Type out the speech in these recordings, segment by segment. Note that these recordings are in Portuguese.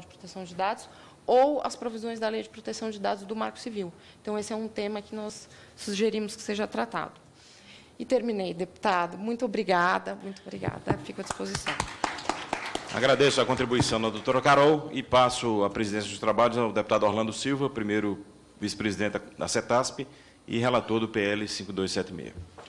de Proteção de Dados ou as provisões da Lei de Proteção de Dados do Marco Civil. Então, esse é um tema que nós sugerimos que seja tratado. E terminei, deputado. Muito obrigada, muito obrigada. Fico à disposição. Agradeço a contribuição da doutora Carol e passo a presidência dos trabalhos ao deputado Orlando Silva, primeiro vice-presidente da CETASP e relator do PL 5276.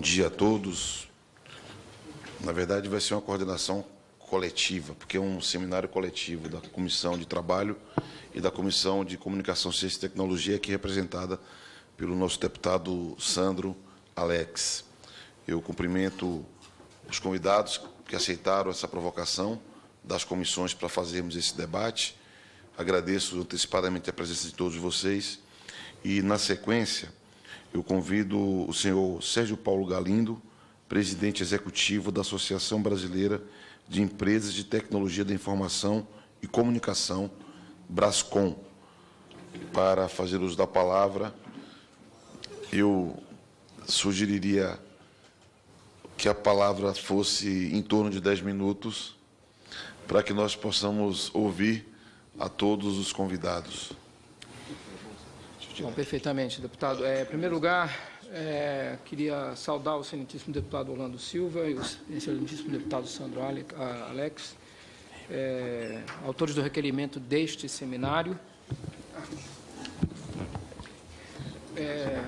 dia a todos. Na verdade, vai ser uma coordenação coletiva, porque é um seminário coletivo da Comissão de Trabalho e da Comissão de Comunicação, Ciência e Tecnologia, aqui é representada pelo nosso deputado Sandro Alex. Eu cumprimento os convidados que aceitaram essa provocação das comissões para fazermos esse debate. Agradeço antecipadamente a presença de todos vocês. E, na sequência, eu convido o senhor Sérgio Paulo Galindo, presidente executivo da Associação Brasileira de Empresas de Tecnologia da Informação e Comunicação, Brascom, para fazer uso da palavra. Eu sugeriria que a palavra fosse em torno de 10 minutos, para que nós possamos ouvir a todos os convidados. Bom, perfeitamente, deputado. É, em primeiro lugar, é, queria saudar o excelentíssimo deputado Orlando Silva e o excelentíssimo deputado Sandro Alex, é, autores do requerimento deste seminário. É,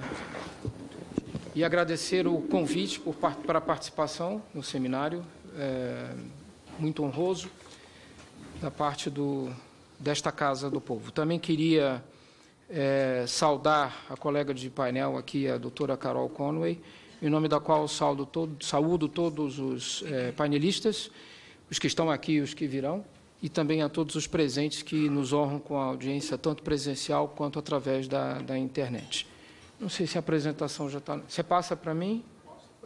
e agradecer o convite por, para a participação no seminário, é, muito honroso, da parte do, desta Casa do Povo. Também queria é, saudar a colega de painel aqui, a doutora Carol Conway, em nome da qual saúdo, todo, saúdo todos os é, painelistas, os que estão aqui e os que virão, e também a todos os presentes que nos honram com a audiência, tanto presencial quanto através da, da internet. Não sei se a apresentação já está... Você passa para mim?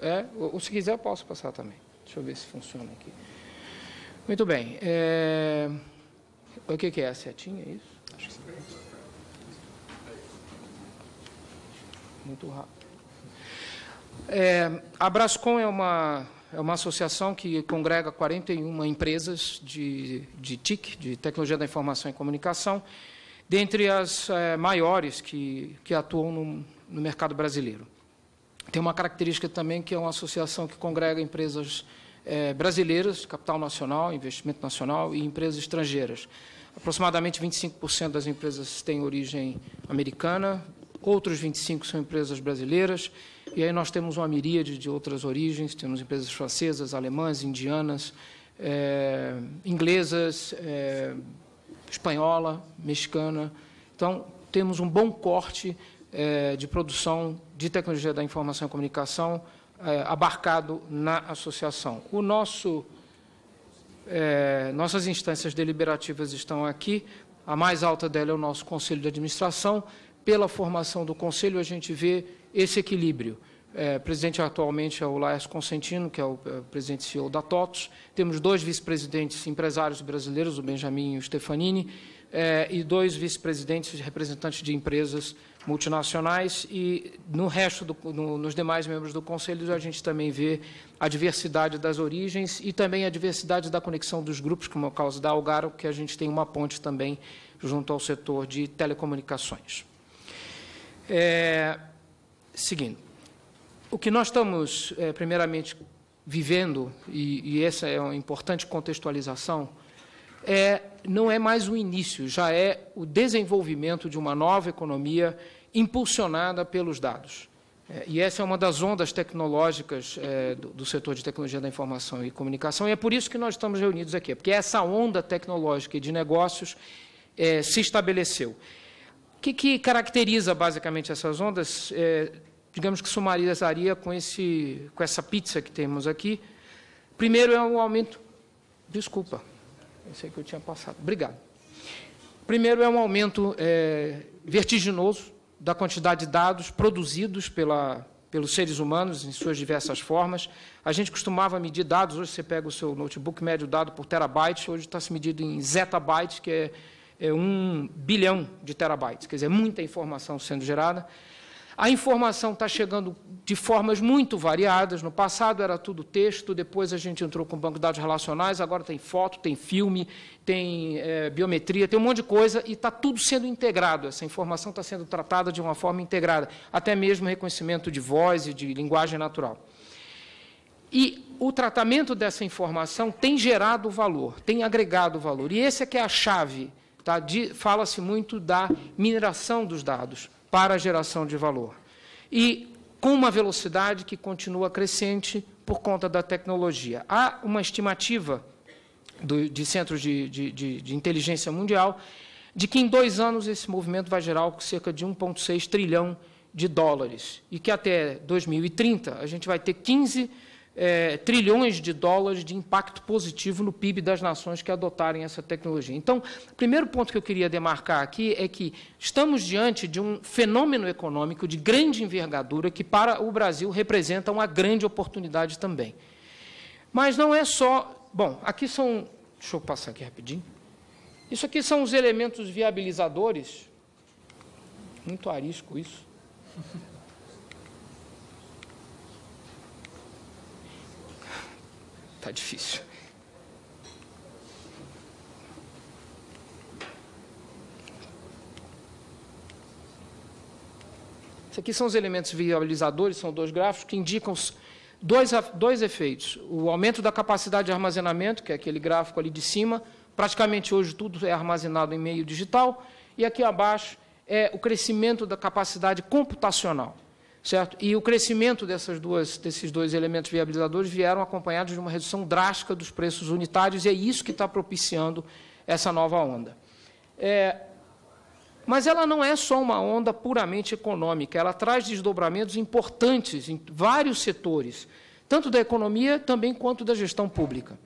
É, ou, se quiser, eu posso passar também. Deixa eu ver se funciona aqui. Muito bem. É... O que, que é? A setinha, é isso? muito rápido. É, a Brascom é uma, é uma associação que congrega 41 empresas de, de TIC, de Tecnologia da Informação e Comunicação, dentre as é, maiores que, que atuam no, no mercado brasileiro. Tem uma característica também que é uma associação que congrega empresas é, brasileiras, capital nacional, investimento nacional e empresas estrangeiras. Aproximadamente 25% das empresas têm origem americana, outros 25 são empresas brasileiras, e aí nós temos uma miríade de outras origens, temos empresas francesas, alemãs, indianas, é, inglesas, é, espanhola, mexicana. Então, temos um bom corte é, de produção de tecnologia da informação e comunicação abarcado na associação. O nosso, nossas instâncias deliberativas estão aqui, a mais alta dela é o nosso Conselho de Administração, pela formação do Conselho, a gente vê esse equilíbrio. É, presidente atualmente é o Laércio Consentino, que é o é, presidente CEO da TOTOS. Temos dois vice-presidentes empresários brasileiros, o Benjamin e o Stefanini, é, e dois vice-presidentes representantes de empresas multinacionais. E no resto, do, no, nos demais membros do Conselho, a gente também vê a diversidade das origens e também a diversidade da conexão dos grupos, como é o caso da Algaro, que a gente tem uma ponte também junto ao setor de telecomunicações. É, seguindo, o que nós estamos, é, primeiramente, vivendo, e, e, essa é uma importante contextualização, é, não é mais o início, já é o desenvolvimento de uma nova economia impulsionada pelos dados. É, e essa é uma das ondas tecnológicas é, do, do, setor de tecnologia da informação e comunicação, e é por isso que nós estamos reunidos aqui, é porque essa onda tecnológica e de negócios é, se estabeleceu que, que caracteriza basicamente essas ondas? É, digamos que sumarizaria com, esse, com essa pizza que temos aqui. Primeiro é um aumento. Desculpa, pensei sei que eu tinha passado. Obrigado. Primeiro é um aumento é, vertiginoso da quantidade de dados produzidos pela, pelos seres humanos em suas diversas formas. A gente costumava medir dados, hoje você pega o seu notebook, mede o dado por terabyte, hoje está se medindo em zettabyte, que é é, um bilhão de terabytes, quer dizer, muita informação sendo gerada. A informação está chegando de formas muito variadas. No passado era tudo texto, depois a gente entrou com o banco de dados relacionais, agora tem foto, tem filme, tem é, biometria, tem um monte de coisa e está tudo sendo integrado. Essa informação está sendo tratada de uma forma integrada, até mesmo reconhecimento de voz e de linguagem natural. E o tratamento dessa informação tem gerado valor, tem agregado valor. E essa é que é a chave Tá? Fala-se muito da mineração dos dados para a geração de valor. E com uma velocidade que continua crescente por conta da tecnologia. Há uma estimativa do, de centros de, de, de, de inteligência mundial de que em dois anos esse movimento vai gerar cerca de 1,6 trilhão de dólares e que até 2030 a gente vai ter 15 é, trilhões de dólares de impacto positivo no PIB das nações que adotarem essa tecnologia. Então, o primeiro ponto que eu queria demarcar aqui é que estamos diante de um fenômeno econômico de grande envergadura que, para o Brasil, representa uma grande oportunidade também. Mas não é só. Bom, aqui são. Deixa eu passar aqui rapidinho. Isso aqui são os elementos viabilizadores. Muito arisco isso. Tá difícil. Isso aqui são os elementos viabilizadores, são dois gráficos que indicam dois, dois efeitos. O aumento da capacidade de armazenamento, que é aquele gráfico ali de cima, praticamente hoje tudo é armazenado em meio digital, e aqui abaixo é o crescimento da capacidade computacional certo? E o crescimento dessas duas, desses dois elementos viabilizadores vieram acompanhados de uma redução drástica dos preços unitários, e é isso que está propiciando essa nova onda. É, mas ela não é só uma onda puramente econômica, ela traz desdobramentos importantes em vários setores, tanto da economia também quanto da gestão pública.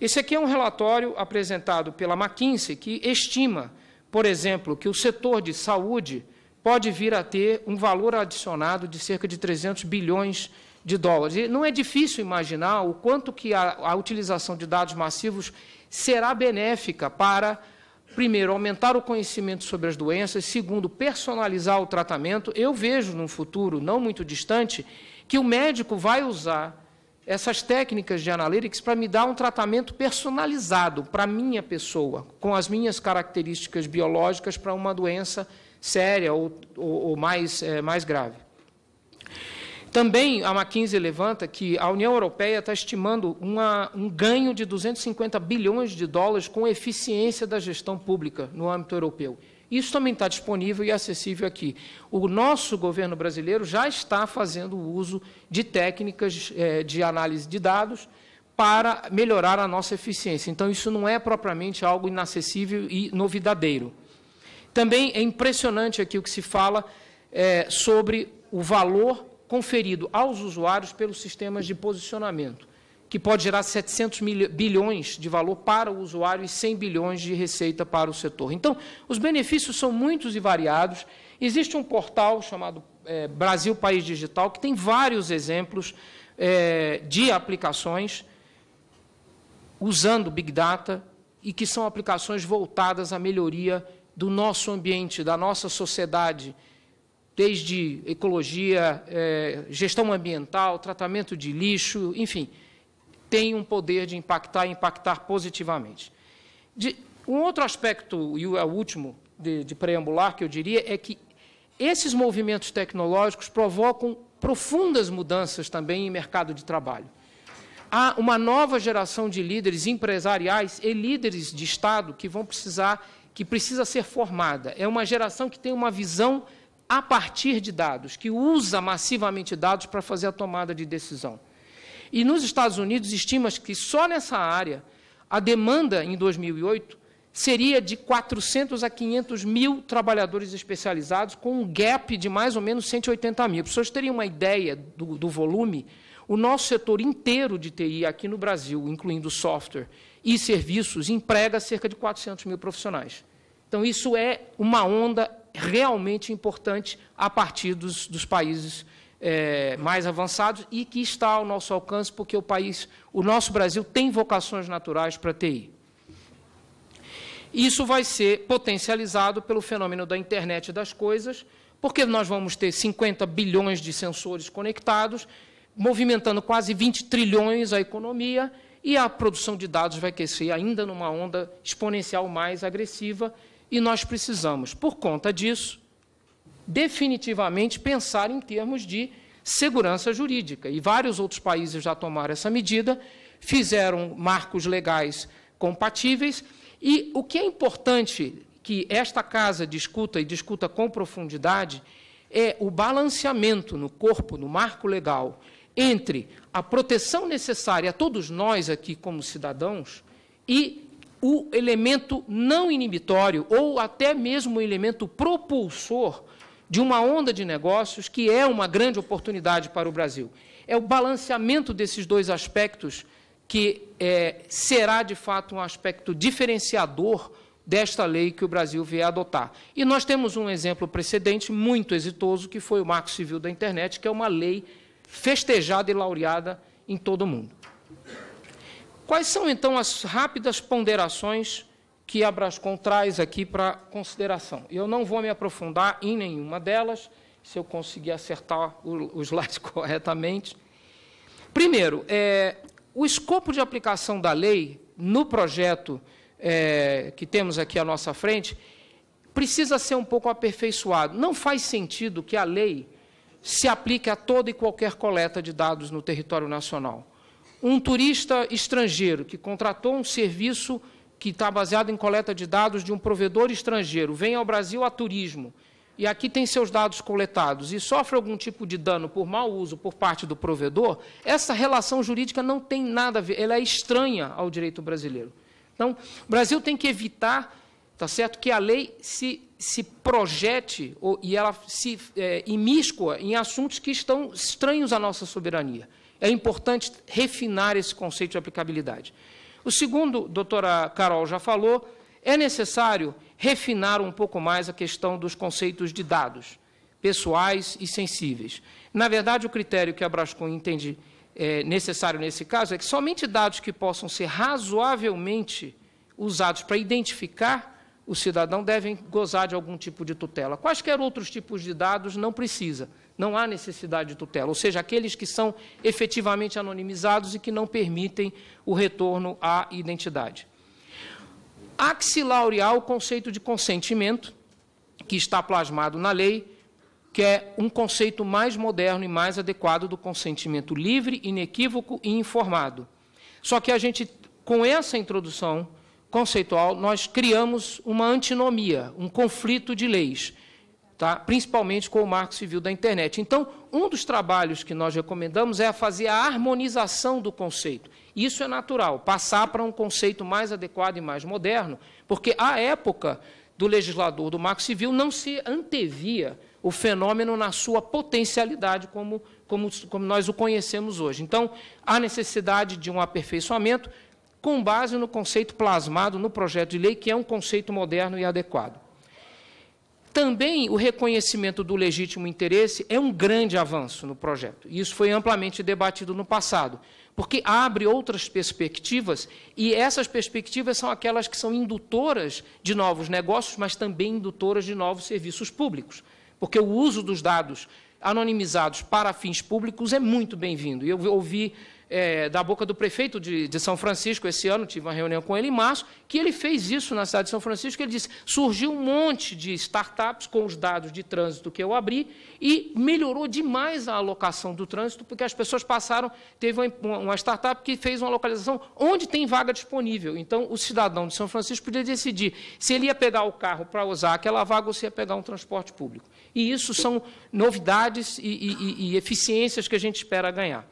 Esse aqui é um relatório apresentado pela McKinsey que estima, por exemplo, que o setor de saúde pode vir a ter um valor adicionado de cerca de 300 bilhões de dólares. E não é difícil imaginar o quanto que a, a utilização de dados massivos será benéfica para, primeiro, aumentar o conhecimento sobre as doenças, segundo, personalizar o tratamento. Eu vejo num futuro não muito distante que o médico vai usar essas técnicas de analytics para me dar um tratamento personalizado para a minha pessoa, com as minhas características biológicas para uma doença séria ou, ou, ou mais, é, mais grave. Também a McKinsey levanta que a União Europeia está estimando uma, um ganho de 250 bilhões de dólares com eficiência da gestão pública no âmbito europeu. Isso também está disponível e acessível aqui. O nosso governo brasileiro já está fazendo uso de técnicas é, de análise de dados para melhorar a nossa eficiência. Então, isso não é propriamente algo inacessível e novidadeiro. Também é impressionante aqui o que se fala é, sobre o valor conferido aos usuários pelos sistemas de posicionamento, que pode gerar 700 bilhões de valor para o usuário e 100 bilhões de receita para o setor. Então, os benefícios são muitos e variados. Existe um portal chamado é, Brasil País Digital que tem vários exemplos é, de aplicações usando Big Data e que são aplicações voltadas à melhoria do nosso ambiente, da nossa sociedade, desde ecologia, é, gestão ambiental, tratamento de lixo, enfim, tem um poder de impactar e impactar positivamente. De, um outro aspecto, e é o último de, de preambular, que eu diria, é que esses movimentos tecnológicos provocam profundas mudanças também em mercado de trabalho. Há uma nova geração de líderes empresariais e líderes de Estado que vão precisar que precisa ser formada. É uma geração que tem uma visão a partir de dados, que usa massivamente dados para fazer a tomada de decisão. E nos Estados Unidos, estima-se que só nessa área a demanda em 2008 seria de 400 a 500 mil trabalhadores especializados, com um gap de mais ou menos 180 mil. Para vocês terem uma ideia do, do volume, o nosso setor inteiro de TI aqui no Brasil, incluindo software e serviços emprega cerca de 400 mil profissionais. Então, isso é uma onda realmente importante a partir dos, dos países é, mais avançados e que está ao nosso alcance, porque o país, o nosso Brasil, tem vocações naturais para TI. Isso vai ser potencializado pelo fenômeno da internet das coisas, porque nós vamos ter 50 bilhões de sensores conectados, movimentando quase 20 trilhões a economia e a produção de dados vai crescer ainda numa onda exponencial mais agressiva, e nós precisamos, por conta disso, definitivamente pensar em termos de segurança jurídica. E vários outros países já tomaram essa medida, fizeram marcos legais compatíveis, e o que é importante que esta casa discuta e discuta com profundidade é o balanceamento no corpo, no marco legal, entre a proteção necessária a todos nós aqui como cidadãos e o elemento não inibitório ou até mesmo o elemento propulsor de uma onda de negócios que é uma grande oportunidade para o Brasil. É o balanceamento desses dois aspectos que é, será, de fato, um aspecto diferenciador desta lei que o Brasil vier a adotar. E nós temos um exemplo precedente muito exitoso, que foi o Marco Civil da Internet, que é uma lei festejada e laureada em todo o mundo. Quais são então as rápidas ponderações que a Brascom traz aqui para consideração? Eu não vou me aprofundar em nenhuma delas, se eu conseguir acertar o, slide corretamente. Primeiro, é, o escopo de aplicação da lei no projeto é, que temos aqui à nossa frente precisa ser um pouco aperfeiçoado. Não faz sentido que a lei se aplique a toda e qualquer coleta de dados no território nacional. Um turista estrangeiro que contratou um serviço que está baseado em coleta de dados de um provedor estrangeiro, vem ao Brasil a turismo e aqui tem seus dados coletados e sofre algum tipo de dano por mau uso por parte do provedor, essa relação jurídica não tem nada a ver, ela é estranha ao direito brasileiro. Então, o Brasil tem que evitar tá certo? Que a lei se, se projete ou, e ela se é, imiscua em assuntos que estão estranhos à nossa soberania. É importante refinar esse conceito de aplicabilidade. O segundo, doutora Carol já falou, é necessário refinar um pouco mais a questão dos conceitos de dados pessoais e sensíveis. Na verdade, o critério que a Brascom entende é, necessário nesse caso é que somente dados que possam ser razoavelmente usados para identificar o cidadão devem gozar de algum tipo de tutela. Quaisquer outros tipos de dados não precisa, não há necessidade de tutela, ou seja, aqueles que são efetivamente anonimizados e que não permitem o retorno à identidade. laurear o conceito de consentimento, que está plasmado na lei, que é um conceito mais moderno e mais adequado do consentimento livre, inequívoco e informado. Só que a gente, com essa introdução, conceitual, nós criamos uma antinomia, um conflito de leis, tá? principalmente com o marco civil da internet. Então, um dos trabalhos que nós recomendamos é fazer a harmonização do conceito. Isso é natural, passar para um conceito mais adequado e mais moderno, porque à época do legislador do marco civil não se antevia o fenômeno na sua potencialidade como, como, como nós o conhecemos hoje. Então, há necessidade de um aperfeiçoamento, com base no conceito plasmado no projeto de lei, que é um conceito moderno e adequado. Também o reconhecimento do legítimo interesse é um grande avanço no projeto. E isso foi amplamente debatido no passado, porque abre outras perspectivas, e essas perspectivas são aquelas que são indutoras de novos negócios, mas também indutoras de novos serviços públicos. Porque o uso dos dados anonimizados para fins públicos é muito bem-vindo. Eu ouvi é, da boca do prefeito de, de, São Francisco esse ano, tive uma reunião com ele em março, que ele fez isso na cidade de São Francisco, ele disse, surgiu um monte de startups com os dados de trânsito que eu abri e melhorou demais a alocação do trânsito, porque as pessoas passaram, teve uma, uma startup que fez uma localização onde tem vaga disponível. Então, o cidadão de São Francisco podia decidir se ele ia pegar o carro para usar aquela vaga ou se ia pegar um transporte público e isso são novidades e, e, e eficiências que a gente espera ganhar.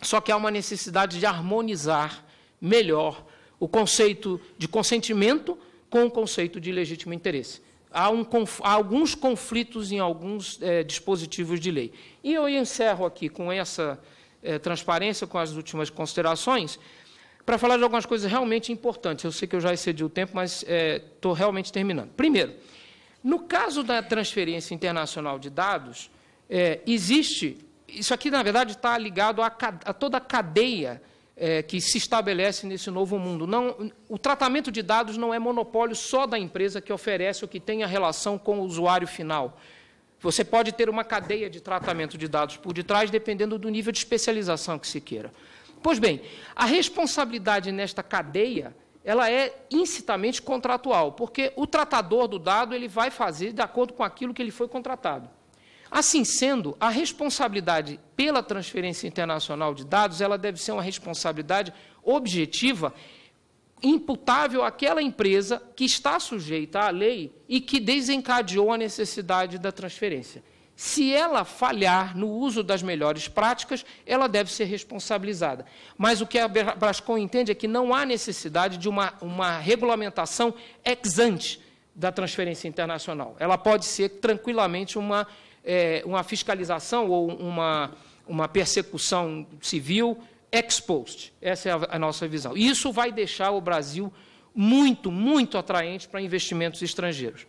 Só que há uma necessidade de harmonizar melhor o conceito de consentimento com o conceito de legítimo interesse. Há, um, há alguns conflitos em alguns é, dispositivos de lei. E eu encerro aqui com essa é, transparência, com as últimas considerações, para falar de algumas coisas realmente importantes. Eu sei que eu já excedi o tempo, mas estou eh, é, realmente terminando. Primeiro, no caso da transferência internacional de dados, é, existe. Isso aqui, na verdade, está ligado a, a, toda a cadeia é, que se estabelece nesse novo mundo. Não, o tratamento de dados não é monopólio só da empresa que oferece ou que tem a relação com o usuário final. Você pode ter uma cadeia de tratamento de dados por detrás, dependendo do nível de especialização que se queira. Pois bem, a responsabilidade nesta cadeia ela é incitamente contratual, porque o tratador do dado ele vai fazer de acordo com aquilo que ele foi contratado. Assim sendo, a responsabilidade pela transferência internacional de dados, ela deve ser uma responsabilidade objetiva, imputável àquela empresa que está sujeita à lei e que desencadeou a necessidade da transferência. Se ela falhar no uso das melhores práticas, ela deve ser responsabilizada. Mas o que a Brascom entende é que não há necessidade de uma, uma regulamentação ex ante da transferência internacional. Ela pode ser tranquilamente uma, é, uma fiscalização ou uma, uma persecução civil ex post. Essa é a, a nossa visão. Isso vai deixar o Brasil muito, muito atraente para investimentos estrangeiros.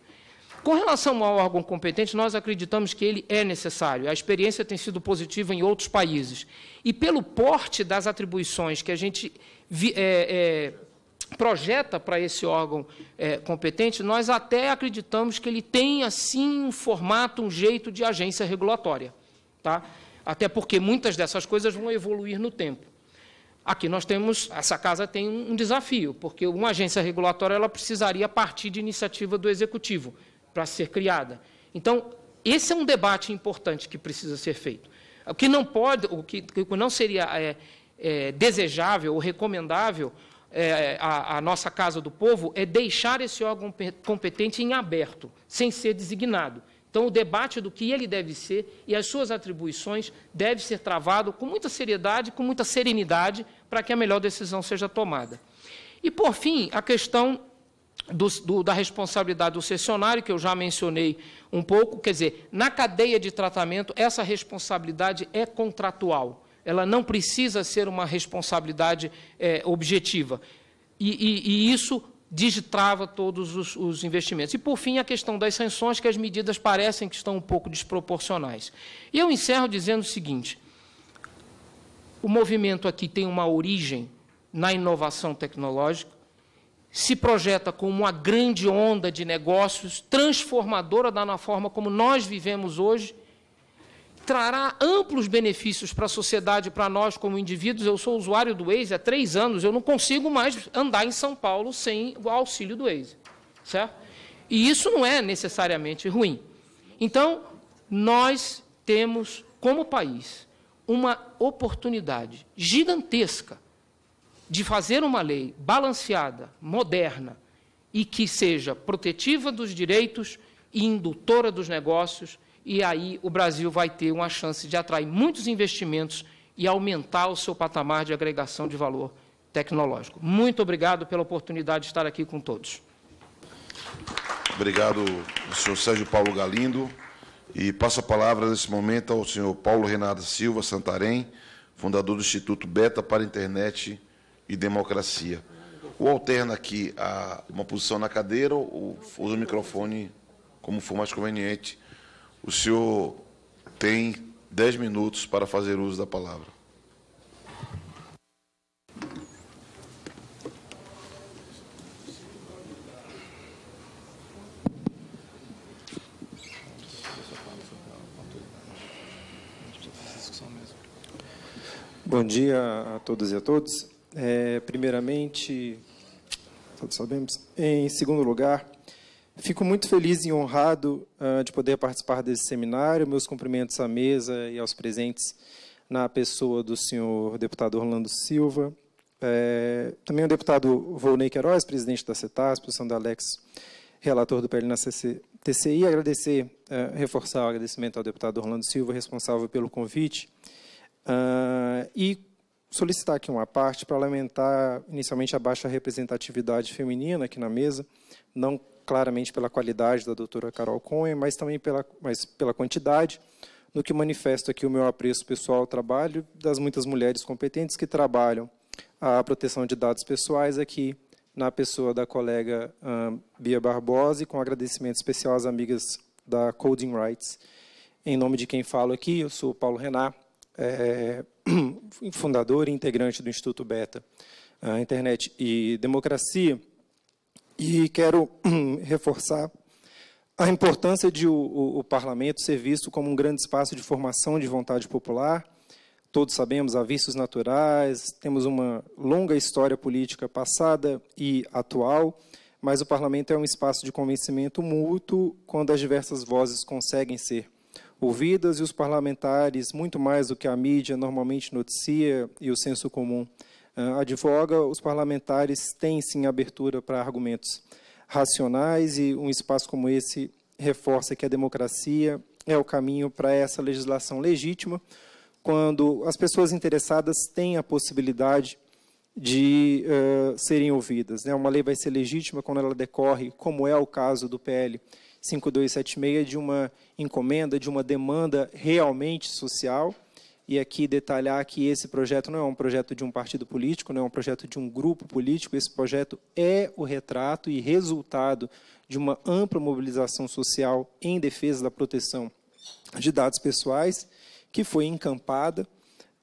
Com relação ao órgão competente, nós acreditamos que ele é necessário. A experiência tem sido positiva em outros países. E pelo porte das atribuições que a gente vi, é, é, projeta para esse órgão é, competente, nós até acreditamos que ele tem, assim, um formato, um jeito de agência regulatória. Tá? Até porque muitas dessas coisas vão evoluir no tempo. Aqui nós temos, essa casa tem um desafio, porque uma agência regulatória ela precisaria partir de iniciativa do executivo para ser criada. Então, esse é um debate importante que precisa ser feito. O que não pode, o que, o não seria é, é, desejável ou recomendável é, a, a, nossa Casa do Povo é deixar esse órgão competente em aberto, sem ser designado. Então, o debate do que ele deve ser e as suas atribuições deve ser travado com muita seriedade, com muita serenidade, para que a melhor decisão seja tomada. E, por fim, a questão do, do, da responsabilidade do cessionário, que eu já mencionei um pouco, quer dizer, na cadeia de tratamento, essa responsabilidade é contratual, ela não precisa ser uma responsabilidade é, objetiva. E, e, e, isso destrava todos os, os investimentos. E, por fim, a questão das sanções, que as medidas parecem que estão um pouco desproporcionais. E eu encerro dizendo o seguinte: o movimento aqui tem uma origem na inovação tecnológica se projeta como uma grande onda de negócios transformadora da forma como nós vivemos hoje, trará amplos benefícios para a sociedade, para nós como indivíduos. Eu sou usuário do Waze há três anos, eu não consigo mais andar em São Paulo sem o auxílio do Waze, certo? E isso não é necessariamente ruim. Então, nós temos como país uma oportunidade gigantesca de fazer uma lei balanceada, moderna e que seja protetiva dos direitos e indutora dos negócios, e aí o Brasil vai ter uma chance de atrair muitos investimentos e aumentar o seu patamar de agregação de valor tecnológico. Muito obrigado pela oportunidade de estar aqui com todos. Obrigado, senhor Sérgio Paulo Galindo. E passo a palavra nesse momento ao senhor Paulo Renato Silva Santarém, fundador do Instituto Beta para a Internet e democracia. Ou alterna aqui a, uma posição na cadeira ou usa o microfone como for mais conveniente. O senhor tem dez minutos para fazer uso da palavra. Bom dia a todas e a todos. É, primeiramente, todos sabemos. Em segundo lugar, fico muito feliz e honrado uh, de poder participar desse seminário. Meus cumprimentos à mesa e aos presentes na pessoa do senhor deputado Orlando Silva. É, também o deputado Volney Queiroz, presidente da CETAS, posição da Alex, relator do PL na CC, TCI. Agradecer, uh, reforçar o agradecimento ao deputado Orlando Silva, responsável pelo convite. Uh, e solicitar aqui uma parte para lamentar inicialmente a baixa representatividade feminina aqui na mesa, não claramente pela qualidade da doutora Carol Cunha, mas também pela, mas pela quantidade, no que manifesto aqui o meu apreço pessoal ao trabalho das muitas mulheres competentes que trabalham a proteção de dados pessoais aqui na pessoa da colega ah, Bia Barbosa e com agradecimento especial às amigas da Coding Rights. Em nome de quem falo aqui, eu sou Paulo Renat, é, eh, fundador e integrante do Instituto Beta, Internet e Democracia, e quero reforçar a importância de o, o, o, parlamento ser visto como um grande espaço de formação de vontade popular. Todos sabemos, há vícios naturais, temos uma longa história política passada e atual, mas o parlamento é um espaço de convencimento mútuo quando as diversas vozes conseguem ser ouvidas e os parlamentares, muito mais do que a mídia normalmente noticia e o senso comum ah, advoga, os parlamentares têm sim abertura para argumentos racionais e um espaço como esse reforça que a democracia é o caminho para essa legislação legítima, quando as pessoas interessadas têm a possibilidade de uh, serem ouvidas. Né? Uma lei vai ser legítima quando ela decorre, como é o caso do PL 5276 de uma encomenda, de uma demanda realmente social. E aqui detalhar que esse projeto não é um projeto de um partido político, não é um projeto de um grupo político, esse projeto é o retrato e resultado de uma ampla mobilização social em defesa da proteção de dados pessoais, que foi encampada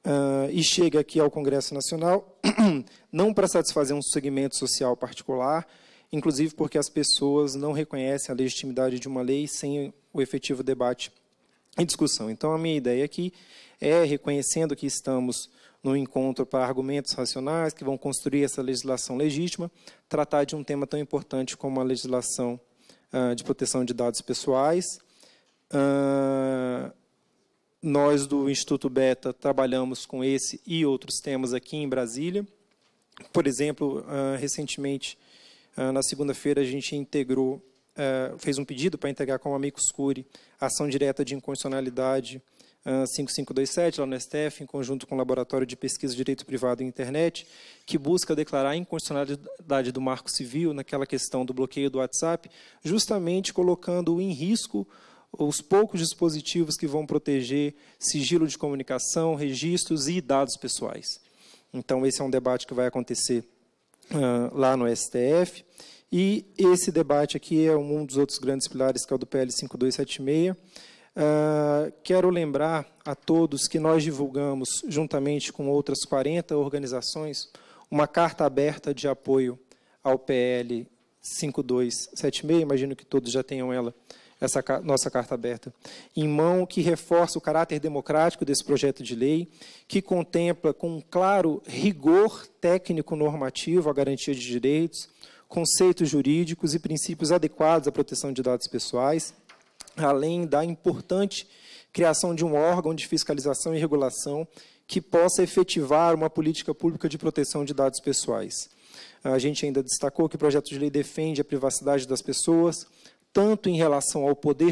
Uh, e chega aqui ao Congresso Nacional, não para satisfazer um segmento social particular, inclusive porque as pessoas não reconhecem a legitimidade de uma lei sem o efetivo debate e discussão. Então, a minha ideia aqui é, reconhecendo que estamos no encontro para argumentos racionais que vão construir essa legislação legítima, tratar de um tema tão importante como a legislação uh, de proteção de dados pessoais. Uh, nós do Instituto Beta trabalhamos com esse e outros temas aqui em Brasília. Por exemplo, uh, recentemente ah, na segunda-feira, a gente integrou, eh, fez um pedido para integrar com o Amicus Curi a ação direta de incondicionalidade 5527, ah, lá no STF, em conjunto com o Laboratório de Pesquisa de Direito Privado e Internet, que busca declarar a inconstitucionalidade do Marco Civil naquela questão do bloqueio do WhatsApp, justamente colocando em risco os poucos dispositivos que vão proteger sigilo de comunicação, registros e dados pessoais. Então, esse é um debate que vai acontecer ah, lá no STF. E esse debate aqui é um dos outros grandes pilares, que é o do PL 5276. Uh, quero lembrar a todos que nós divulgamos, juntamente com outras 40 organizações, uma carta aberta de apoio ao PL 5276. Imagino que todos já tenham ela essa nossa carta aberta, em mão que reforça o caráter democrático desse projeto de lei, que contempla com um claro rigor técnico normativo a garantia de direitos, conceitos jurídicos e princípios adequados à proteção de dados pessoais, além da importante criação de um órgão de fiscalização e regulação que possa efetivar uma política pública de proteção de dados pessoais. A gente ainda destacou que o projeto de lei defende a privacidade das pessoas, tanto em relação ao poder